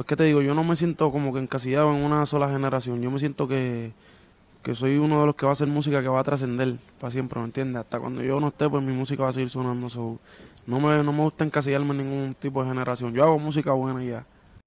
pues qué te digo, yo no me siento como que encasillado en una sola generación. Yo me siento que, que soy uno de los que va a hacer música que va a trascender para siempre, ¿me entiendes? Hasta cuando yo no esté, pues mi música va a seguir sonando. no, me, no me gusta encasillarme en ningún tipo de generación. Yo hago música buena y ya.